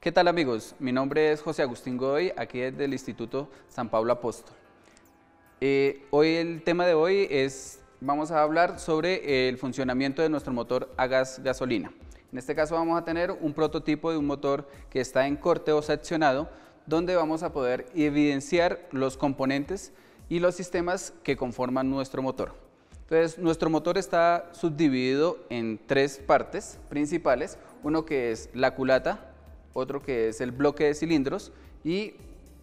¿Qué tal amigos? Mi nombre es José Agustín Godoy, aquí desde el Instituto San Pablo Apóstol. Eh, hoy el tema de hoy es, vamos a hablar sobre el funcionamiento de nuestro motor a gas gasolina. En este caso vamos a tener un prototipo de un motor que está en corte o seccionado, donde vamos a poder evidenciar los componentes y los sistemas que conforman nuestro motor. Entonces, nuestro motor está subdividido en tres partes principales, uno que es la culata, otro que es el bloque de cilindros y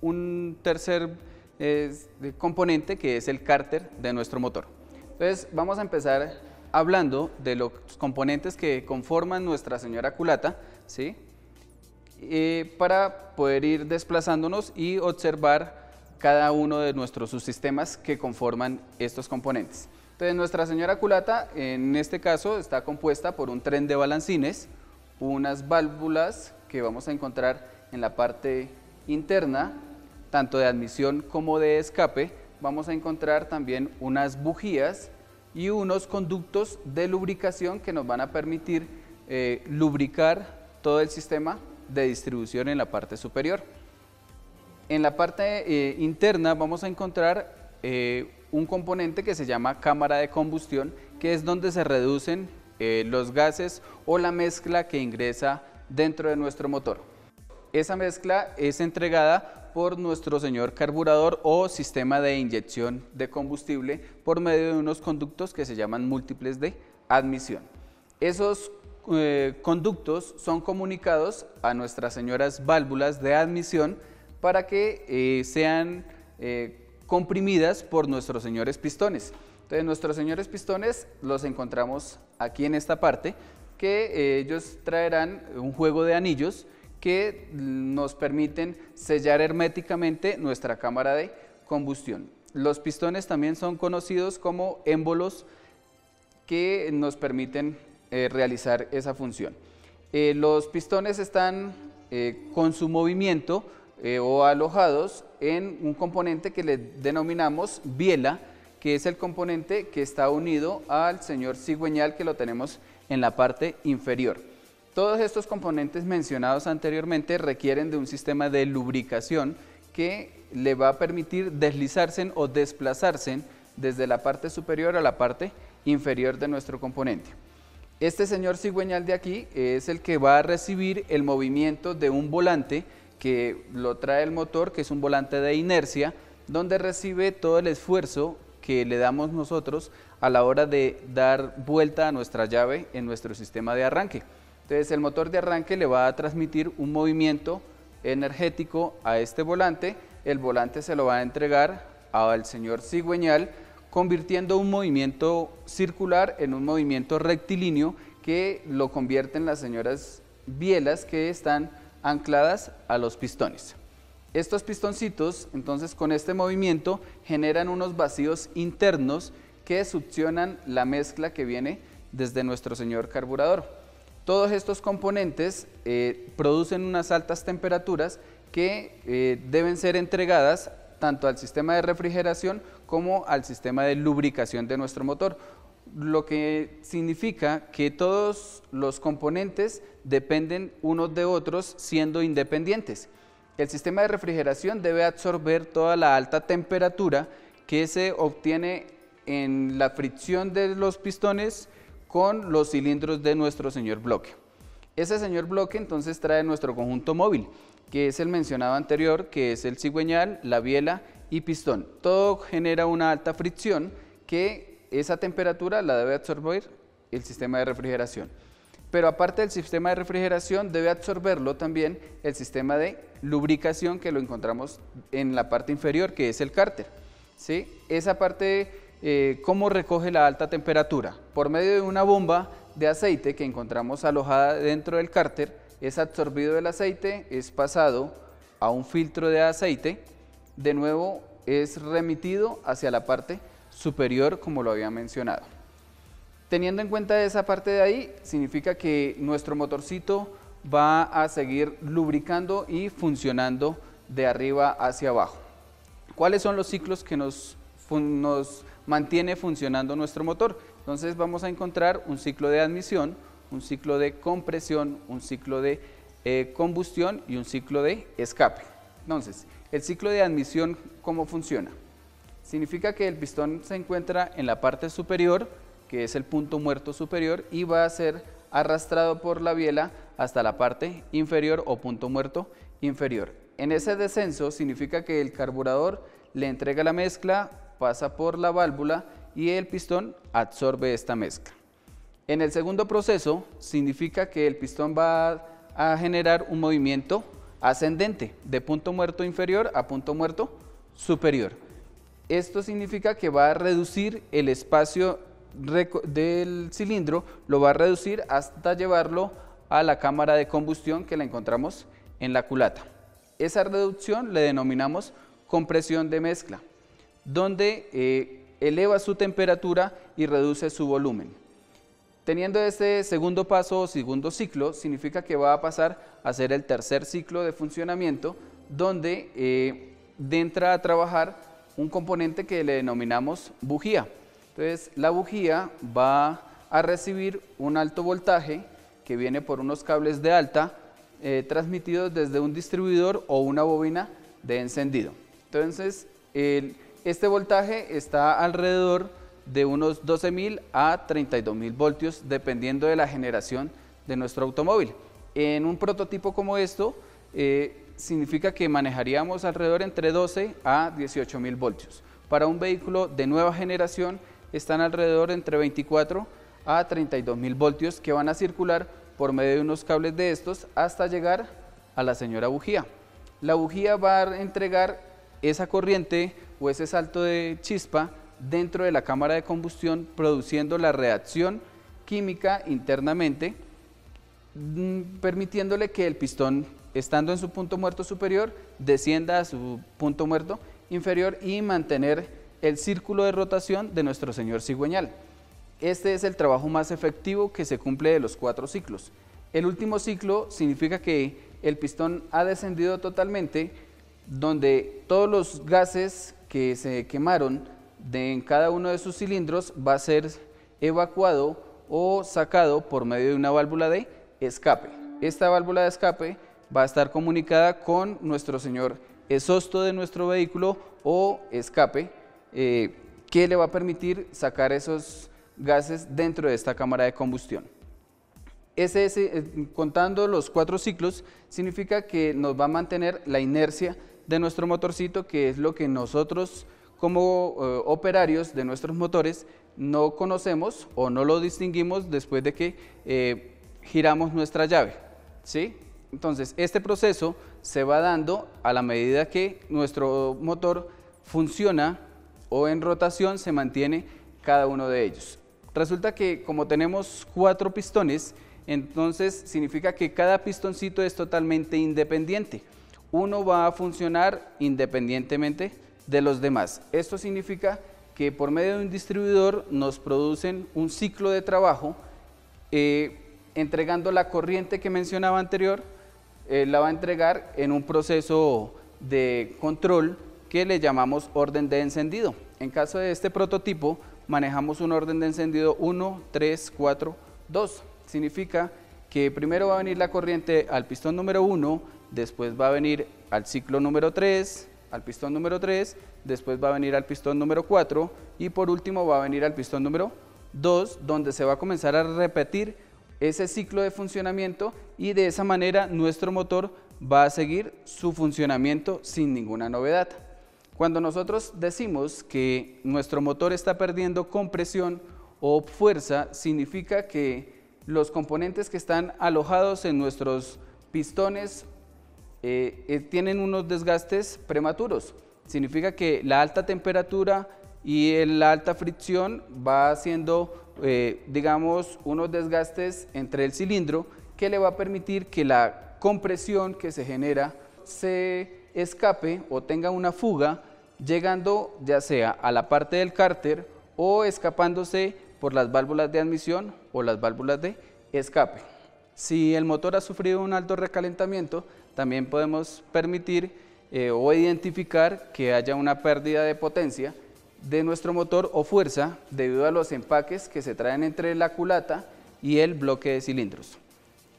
un tercer eh, componente que es el cárter de nuestro motor. Entonces vamos a empezar hablando de los componentes que conforman nuestra señora culata, ¿sí? Eh, para poder ir desplazándonos y observar cada uno de nuestros subsistemas que conforman estos componentes. Entonces nuestra señora culata en este caso está compuesta por un tren de balancines, unas válvulas que vamos a encontrar en la parte interna, tanto de admisión como de escape, vamos a encontrar también unas bujías y unos conductos de lubricación que nos van a permitir eh, lubricar todo el sistema de distribución en la parte superior. En la parte eh, interna vamos a encontrar eh, un componente que se llama cámara de combustión, que es donde se reducen los gases o la mezcla que ingresa dentro de nuestro motor. Esa mezcla es entregada por nuestro señor carburador o sistema de inyección de combustible por medio de unos conductos que se llaman múltiples de admisión. Esos eh, conductos son comunicados a nuestras señoras válvulas de admisión para que eh, sean eh, comprimidas por nuestros señores pistones. Entonces nuestros señores pistones los encontramos aquí en esta parte, que eh, ellos traerán un juego de anillos que nos permiten sellar herméticamente nuestra cámara de combustión. Los pistones también son conocidos como émbolos que nos permiten eh, realizar esa función. Eh, los pistones están con su movimiento o alojados en un componente que le denominamos biela, que es el componente que está unido al señor cigüeñal que lo tenemos en la parte inferior. Todos estos componentes mencionados anteriormente requieren de un sistema de lubricación que le va a permitir deslizarse o desplazarse desde la parte superior a la parte inferior de nuestro componente. Este señor cigüeñal de aquí es el que va a recibir el movimiento de un volante que lo trae el motor, que es un volante de inercia, donde recibe todo el esfuerzo que le damos nosotros a la hora de dar vuelta a nuestra llave en nuestro sistema de arranque. Entonces el motor de arranque le va a transmitir un movimiento energético a este volante, el volante se lo va a entregar al señor cigüeñal, convirtiendo un movimiento circular en un movimiento rectilíneo que lo convierten las señoras bielas que están ancladas a los pistones. Estos pistoncitos, entonces con este movimiento, generan unos vacíos internos que succionan la mezcla que viene desde nuestro señor carburador. Todos estos componentes eh, producen unas altas temperaturas que eh, deben ser entregadas tanto al sistema de refrigeración como al sistema de lubricación de nuestro motor, lo que significa que todos los componentes dependen unos de otros siendo independientes. El sistema de refrigeración debe absorber toda la alta temperatura que se obtiene en la fricción de los pistones con los cilindros de nuestro señor bloque. Ese señor bloque entonces trae nuestro conjunto móvil, que es el mencionado anterior, que es el cigüeñal, la biela y pistón. Todo genera una alta fricción que esa temperatura la debe absorber el sistema de refrigeración. Pero aparte del sistema de refrigeración, debe absorberlo también el sistema de lubricación que lo encontramos en la parte inferior, que es el cárter. Esa parte eh, cómo recoge la alta temperatura. Por medio de una bomba de aceite que encontramos alojada dentro del cárter, es absorbido el aceite, es pasado a un filtro de aceite, de nuevo es remitido hacia la parte superior como lo había mencionado. Teniendo en cuenta esa parte de ahí, significa que nuestro motorcito va a seguir lubricando y funcionando de arriba hacia abajo. ¿Cuáles son los ciclos que nos mantiene funcionando nuestro motor. Entonces vamos a encontrar un ciclo de admisión, un ciclo de compresión, un ciclo de eh, combustión y un ciclo de escape. Entonces, el ciclo de admisión, ¿cómo funciona? Significa que el pistón se encuentra en la parte superior, que es el punto muerto superior, y va a ser arrastrado por la biela hasta la parte inferior o punto muerto inferior. En ese descenso significa que el carburador le entrega la mezcla pasa por la válvula y el pistón absorbe esta mezcla. En el segundo proceso significa que el pistón va a generar un movimiento ascendente de punto muerto inferior a punto muerto superior. Esto significa que va a reducir el espacio del cilindro, lo va a reducir hasta llevarlo a la cámara de combustión que la encontramos en la culata. Esa reducción le denominamos compresión de mezcla donde eh, eleva su temperatura y reduce su volumen. Teniendo este segundo paso o segundo ciclo, significa que va a pasar a ser el tercer ciclo de funcionamiento, donde eh, entra a trabajar un componente que le denominamos bujía. Entonces, la bujía va a recibir un alto voltaje que viene por unos cables de alta eh, transmitidos desde un distribuidor o una bobina de encendido. Entonces, el este voltaje está alrededor de unos 12.000 a 32.000 voltios dependiendo de la generación de nuestro automóvil. En un prototipo como esto eh, significa que manejaríamos alrededor entre 12 a 18.000 voltios. Para un vehículo de nueva generación están alrededor entre 24 a 32.000 voltios que van a circular por medio de unos cables de estos hasta llegar a la señora bujía. La bujía va a entregar esa corriente o pues, ese salto de chispa dentro de la cámara de combustión produciendo la reacción química internamente mm, permitiéndole que el pistón estando en su punto muerto superior descienda a su punto muerto inferior y mantener el círculo de rotación de nuestro señor cigüeñal. Este es el trabajo más efectivo que se cumple de los cuatro ciclos. El último ciclo significa que el pistón ha descendido totalmente donde todos los gases que se quemaron de en cada uno de sus cilindros va a ser evacuado o sacado por medio de una válvula de escape. Esta válvula de escape va a estar comunicada con nuestro señor exhausto de nuestro vehículo o escape eh, que le va a permitir sacar esos gases dentro de esta cámara de combustión. Eh, contando los cuatro ciclos significa que nos va a mantener la inercia de nuestro motorcito, que es lo que nosotros como eh, operarios de nuestros motores no conocemos o no lo distinguimos después de que eh, giramos nuestra llave. ¿sí? Entonces, este proceso se va dando a la medida que nuestro motor funciona o en rotación se mantiene cada uno de ellos. Resulta que como tenemos cuatro pistones, entonces significa que cada pistoncito es totalmente independiente uno va a funcionar independientemente de los demás. Esto significa que por medio de un distribuidor nos producen un ciclo de trabajo eh, entregando la corriente que mencionaba anterior, eh, la va a entregar en un proceso de control que le llamamos orden de encendido. En caso de este prototipo manejamos un orden de encendido 1, 3, 4, 2. Significa que primero va a venir la corriente al pistón número 1, después va a venir al ciclo número 3, al pistón número 3, después va a venir al pistón número 4 y por último va a venir al pistón número 2, donde se va a comenzar a repetir ese ciclo de funcionamiento y de esa manera nuestro motor va a seguir su funcionamiento sin ninguna novedad. Cuando nosotros decimos que nuestro motor está perdiendo compresión o fuerza, significa que los componentes que están alojados en nuestros pistones eh, tienen unos desgastes prematuros. Significa que la alta temperatura y la alta fricción va haciendo, eh, digamos, unos desgastes entre el cilindro que le va a permitir que la compresión que se genera se escape o tenga una fuga, llegando ya sea a la parte del cárter o escapándose por las válvulas de admisión o las válvulas de escape. Si el motor ha sufrido un alto recalentamiento, también podemos permitir eh, o identificar que haya una pérdida de potencia de nuestro motor o fuerza debido a los empaques que se traen entre la culata y el bloque de cilindros.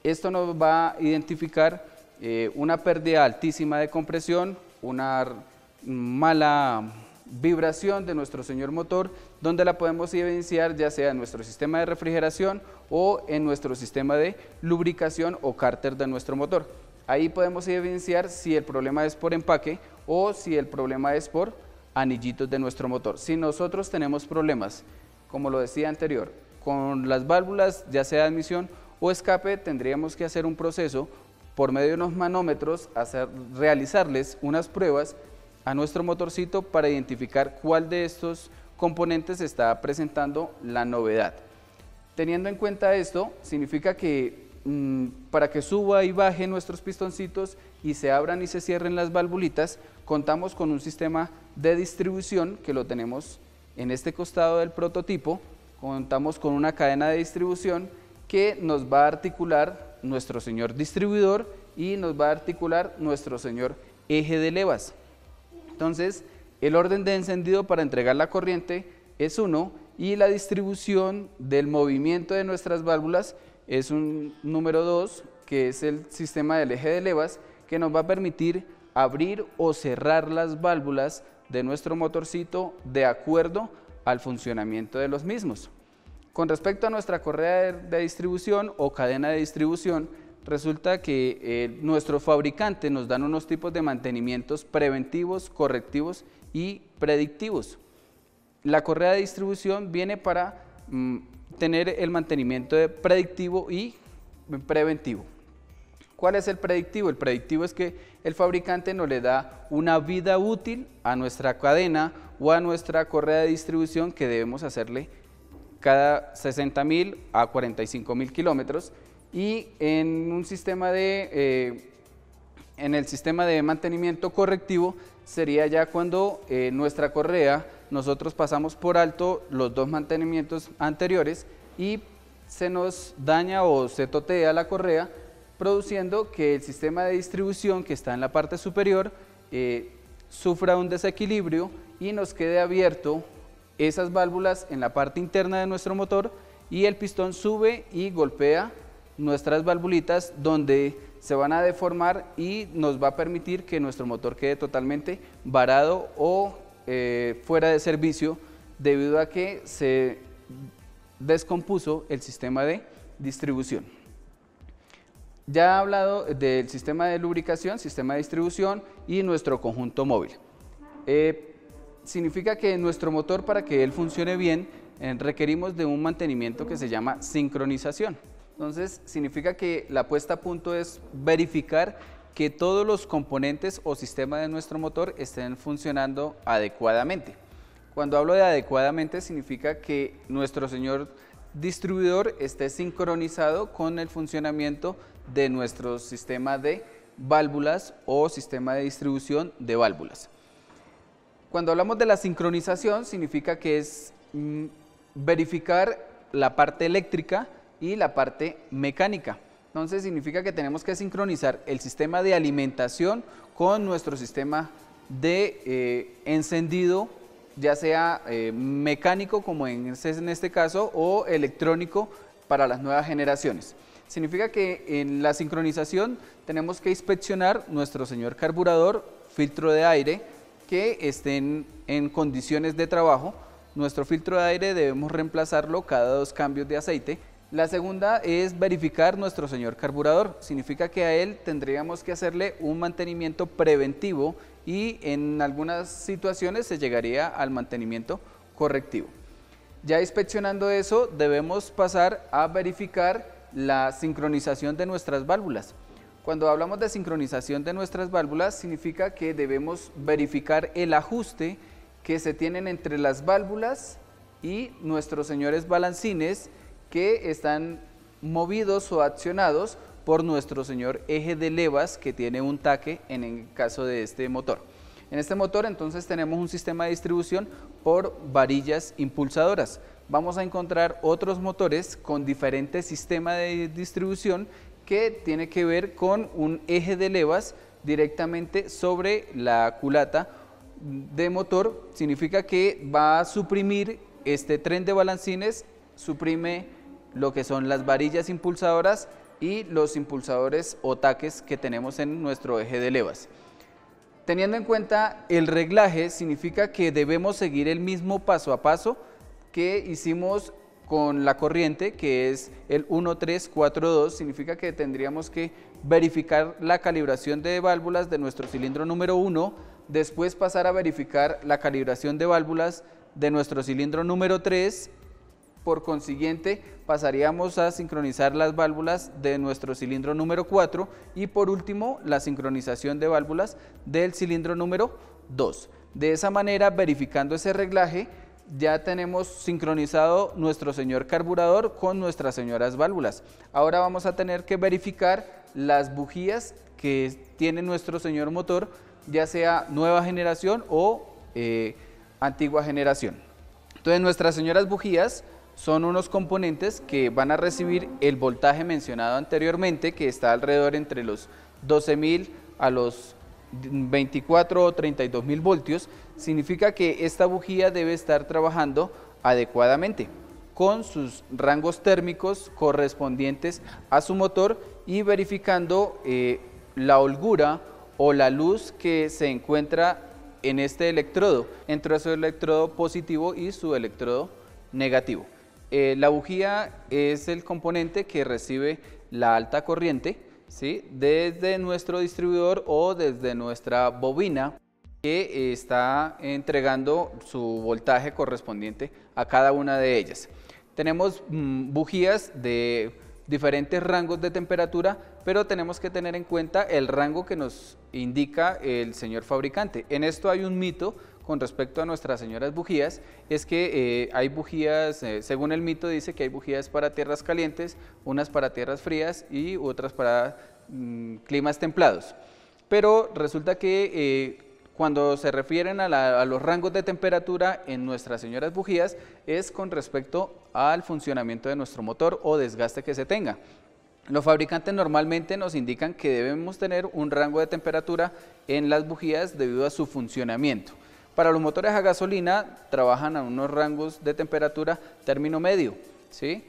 Esto nos va a identificar eh, una pérdida altísima de compresión, una mala vibración de nuestro señor motor, donde la podemos evidenciar ya sea en nuestro sistema de refrigeración o en nuestro sistema de lubricación o cárter de nuestro motor. Ahí podemos evidenciar si el problema es por empaque o si el problema es por anillitos de nuestro motor. Si nosotros tenemos problemas, como lo decía anterior, con las válvulas, ya sea admisión o escape, tendríamos que hacer un proceso por medio de unos manómetros, hacer, realizarles unas pruebas a nuestro motorcito para identificar cuál de estos componentes está presentando la novedad. Teniendo en cuenta esto, significa que Mm, para que suba y baje nuestros pistoncitos y se abran y se cierren las valvulitas, contamos con un sistema de distribución que lo tenemos en este costado del prototipo, contamos con una cadena de distribución que nos va a articular nuestro señor distribuidor y nos va a articular nuestro señor eje de levas. Entonces, el orden de encendido para entregar la corriente es 1 y la distribución del movimiento de nuestras válvulas es un número 2, que es el sistema del eje de levas, que nos va a permitir abrir o cerrar las válvulas de nuestro motorcito de acuerdo al funcionamiento de los mismos. Con respecto a nuestra correa de distribución o cadena de distribución, resulta que eh, nuestro fabricante nos dan unos tipos de mantenimientos preventivos, correctivos y predictivos. La correa de distribución viene para mm, tener el mantenimiento predictivo y preventivo. ¿Cuál es el predictivo? El predictivo es que el fabricante nos le da una vida útil a nuestra cadena o a nuestra correa de distribución que debemos hacerle cada 60.000 a 45 mil kilómetros y en un sistema de eh, en el sistema de mantenimiento correctivo sería ya cuando eh, nuestra correa nosotros pasamos por alto los dos mantenimientos anteriores y se nos daña o se totea la correa, produciendo que el sistema de distribución que está en la parte superior eh, sufra un desequilibrio y nos quede abierto esas válvulas en la parte interna de nuestro motor y el pistón sube y golpea nuestras valvulitas donde se van a deformar y nos va a permitir que nuestro motor quede totalmente varado o eh, fuera de servicio debido a que se descompuso el sistema de distribución. Ya he hablado del sistema de lubricación, sistema de distribución y nuestro conjunto móvil. Eh, significa que nuestro motor para que él funcione bien eh, requerimos de un mantenimiento que se llama sincronización. Entonces significa que la puesta a punto es verificar que todos los componentes o sistemas de nuestro motor estén funcionando adecuadamente. Cuando hablo de adecuadamente significa que nuestro señor distribuidor esté sincronizado con el funcionamiento de nuestro sistema de válvulas o sistema de distribución de válvulas. Cuando hablamos de la sincronización significa que es mm, verificar la parte eléctrica y la parte mecánica. Entonces significa que tenemos que sincronizar el sistema de alimentación con nuestro sistema de eh, encendido, ya sea eh, mecánico como en en este caso o electrónico para las nuevas generaciones. Significa que en la sincronización tenemos que inspeccionar nuestro señor carburador, filtro de aire, que estén en condiciones de trabajo. Nuestro filtro de aire debemos reemplazarlo cada dos cambios de aceite la segunda es verificar nuestro señor carburador. Significa que a él tendríamos que hacerle un mantenimiento preventivo y en algunas situaciones se llegaría al mantenimiento correctivo. Ya inspeccionando eso, debemos pasar a verificar la sincronización de nuestras válvulas. Cuando hablamos de sincronización de nuestras válvulas, significa que debemos verificar el ajuste que se tienen entre las válvulas y nuestros señores balancines que están movidos o accionados por nuestro señor eje de levas que tiene un taque en el caso de este motor. En este motor entonces tenemos un sistema de distribución por varillas impulsadoras. Vamos a encontrar otros motores con diferente sistema de distribución que tiene que ver con un eje de levas directamente sobre la culata de motor. Significa que va a suprimir este tren de balancines, suprime lo que son las varillas impulsadoras y los impulsadores o taques que tenemos en nuestro eje de levas. Teniendo en cuenta el reglaje, significa que debemos seguir el mismo paso a paso que hicimos con la corriente, que es el 1342, significa que tendríamos que verificar la calibración de válvulas de nuestro cilindro número 1, después pasar a verificar la calibración de válvulas de nuestro cilindro número 3 por consiguiente, pasaríamos a sincronizar las válvulas de nuestro cilindro número 4 y por último, la sincronización de válvulas del cilindro número 2. De esa manera, verificando ese reglaje, ya tenemos sincronizado nuestro señor carburador con nuestras señoras válvulas. Ahora vamos a tener que verificar las bujías que tiene nuestro señor motor, ya sea nueva generación o eh, antigua generación. Entonces nuestras señoras bujías son unos componentes que van a recibir el voltaje mencionado anteriormente, que está alrededor entre los 12.000 a los 24 o 32.000 voltios. Significa que esta bujía debe estar trabajando adecuadamente con sus rangos térmicos correspondientes a su motor y verificando eh, la holgura o la luz que se encuentra en este electrodo, entre su electrodo positivo y su electrodo negativo. Eh, la bujía es el componente que recibe la alta corriente ¿sí? desde nuestro distribuidor o desde nuestra bobina que está entregando su voltaje correspondiente a cada una de ellas. Tenemos mm, bujías de diferentes rangos de temperatura, pero tenemos que tener en cuenta el rango que nos indica el señor fabricante. En esto hay un mito con respecto a nuestras señoras bujías es que eh, hay bujías, eh, según el mito dice que hay bujías para tierras calientes, unas para tierras frías y otras para mm, climas templados. Pero resulta que eh, cuando se refieren a, los rangos de temperatura en nuestras señoras bujías es con respecto al funcionamiento de nuestro motor o desgaste que se tenga. Los fabricantes normalmente nos indican que debemos tener un rango de temperatura en las bujías debido a su funcionamiento. Para los motores a gasolina trabajan a unos rangos de temperatura término medio, ¿sí?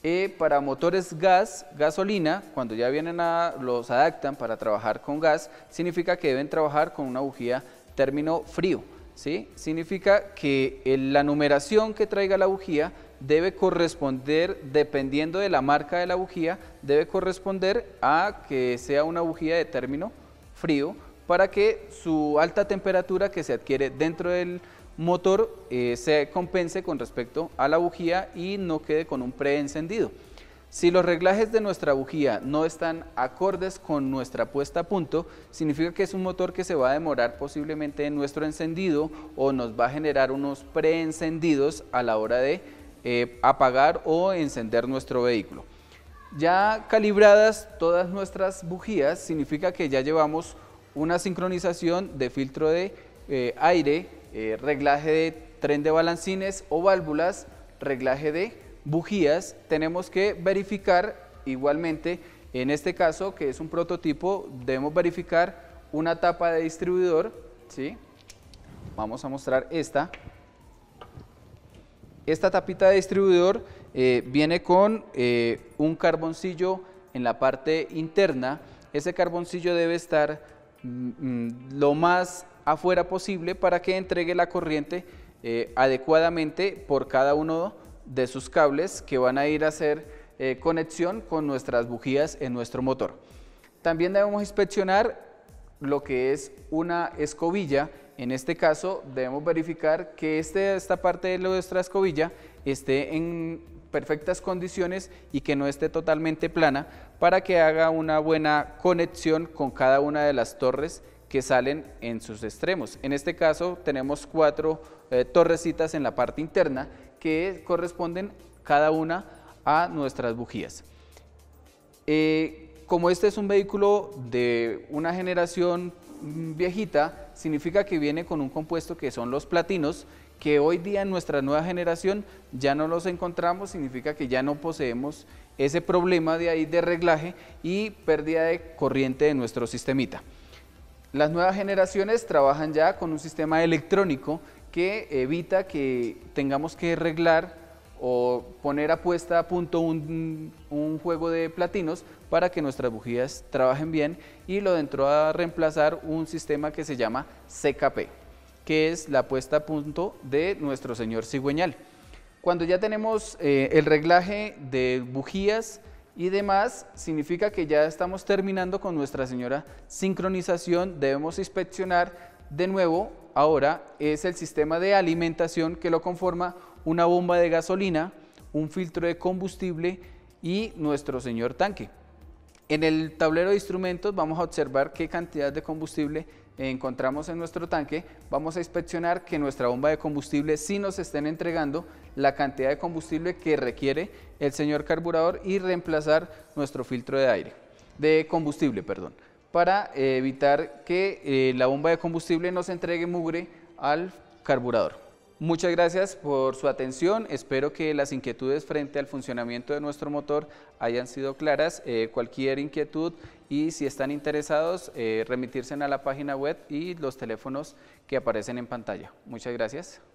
Y para motores gas, gasolina, cuando ya vienen a, los adaptan para trabajar con gas, significa que deben trabajar con una bujía término frío, ¿sí? Significa que la numeración que traiga la bujía debe corresponder, dependiendo de la marca de la bujía, debe corresponder a que sea una bujía de término frío para que su alta temperatura que se adquiere dentro del motor eh, se compense con respecto a la bujía y no quede con un preencendido. Si los reglajes de nuestra bujía no están acordes con nuestra puesta a punto, significa que es un motor que se va a demorar posiblemente en nuestro encendido o nos va a generar unos preencendidos a la hora de eh, apagar o encender nuestro vehículo. Ya calibradas todas nuestras bujías, significa que ya llevamos una sincronización de filtro de eh, aire, eh, reglaje de tren de balancines o válvulas, reglaje de bujías, tenemos que verificar igualmente, en este caso que es un prototipo, debemos verificar una tapa de distribuidor, ¿sí? vamos a mostrar esta, esta tapita de distribuidor eh, viene con un carboncillo en la parte interna, ese carboncillo debe estar Mm, mm, lo más afuera posible para que entregue la corriente eh, adecuadamente por cada uno de sus cables que van a ir a hacer eh, conexión con nuestras bujías en nuestro motor. También debemos inspeccionar lo que es una escobilla. En este caso debemos verificar que este, esta parte de nuestra escobilla esté en perfectas condiciones y que no esté totalmente plana para que haga una buena conexión con cada una de las torres que salen en sus extremos. En este caso tenemos cuatro eh, torrecitas en la parte interna que corresponden cada una a nuestras bujías. Eh, como este es un vehículo de una generación mm, viejita, significa que viene con un compuesto que son los platinos, que hoy día en nuestra nueva generación ya no los encontramos, significa que ya no poseemos ese problema de ahí de reglaje y pérdida de corriente de nuestro sistemita. Las nuevas generaciones trabajan ya con un sistema electrónico que evita que tengamos que arreglar o poner a puesta a punto un, un, juego de platinos para que nuestras bujías trabajen bien y lo dentro a reemplazar un sistema que se llama CKP que es la puesta a punto de nuestro señor cigüeñal. Cuando ya tenemos eh, el reglaje de bujías y demás, significa que ya estamos terminando con nuestra señora sincronización, debemos inspeccionar de nuevo, ahora es el sistema de alimentación que lo conforma una bomba de gasolina, un filtro de combustible y nuestro señor tanque. En el tablero de instrumentos vamos a observar qué cantidad de combustible encontramos en nuestro tanque, vamos a inspeccionar que nuestra bomba de combustible sí nos estén entregando la cantidad de combustible que requiere el señor carburador y reemplazar nuestro filtro de aire, de combustible, perdón, para evitar que eh, la bomba de combustible nos entregue mugre al carburador. Muchas gracias por su atención. Espero que las inquietudes frente al funcionamiento de nuestro motor hayan sido claras. Eh, cualquier inquietud y si están interesados, eh, remitirse a la página web y los teléfonos que aparecen en pantalla. Muchas gracias.